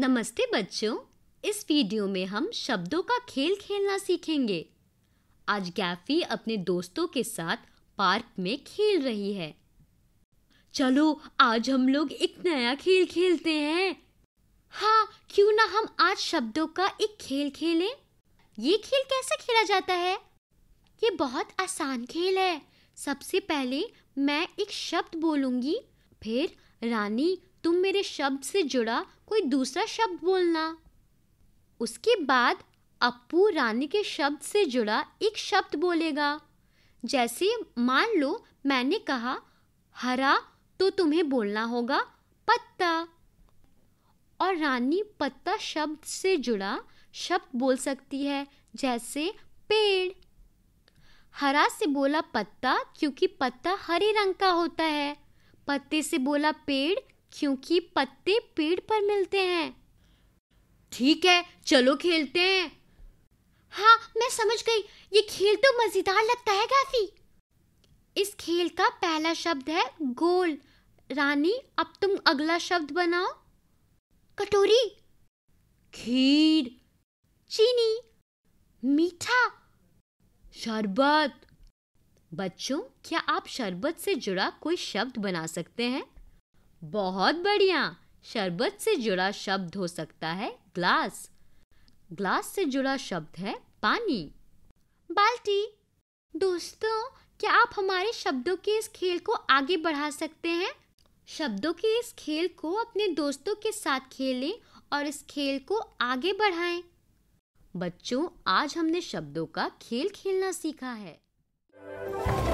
नमस्ते बच्चों इस वीडियो में हम शब्दों का खेल खेलना सीखेंगे आज गैफी अपने दोस्तों के साथ पार्क में खेल रही है चलो आज हम लोग एक नया खेल खेलते हैं हाँ क्यों ना हम आज शब्दों का एक खेल खेलें ये खेल कैसे खेला जाता है ये बहुत आसान खेल है सबसे पहले मैं एक शब्द बोलूंगी फिर रानी मेरे शब्द से जुड़ा कोई दूसरा शब्द बोलना उसके बाद अपू रानी के शब्द से जुड़ा एक शब्द बोलेगा जैसे मान लो मैंने कहा हरा तो तुम्हें बोलना होगा पत्ता और रानी पत्ता शब्द से जुड़ा शब्द बोल सकती है जैसे पेड़ हरा से बोला पत्ता क्योंकि पत्ता हरे रंग का होता है पत्ते से बोला पेड़ क्योंकि पत्ते पेड़ पर मिलते हैं ठीक है चलो खेलते हैं हाँ मैं समझ गई ये खेल तो मजेदार लगता है काफी इस खेल का पहला शब्द है गोल रानी अब तुम अगला शब्द बनाओ कटोरी खीर चीनी मीठा शरबत बच्चों क्या आप शरबत से जुड़ा कोई शब्द बना सकते हैं बहुत बढ़िया शरबत से जुड़ा शब्द हो सकता है ग्लास ग्लास से जुड़ा शब्द है पानी बाल्टी दोस्तों क्या आप हमारे शब्दों के इस खेल को आगे बढ़ा सकते हैं शब्दों के इस खेल को अपने दोस्तों के साथ खेलें और इस खेल को आगे बढ़ाएं। बच्चों आज हमने शब्दों का खेल खेलना सीखा है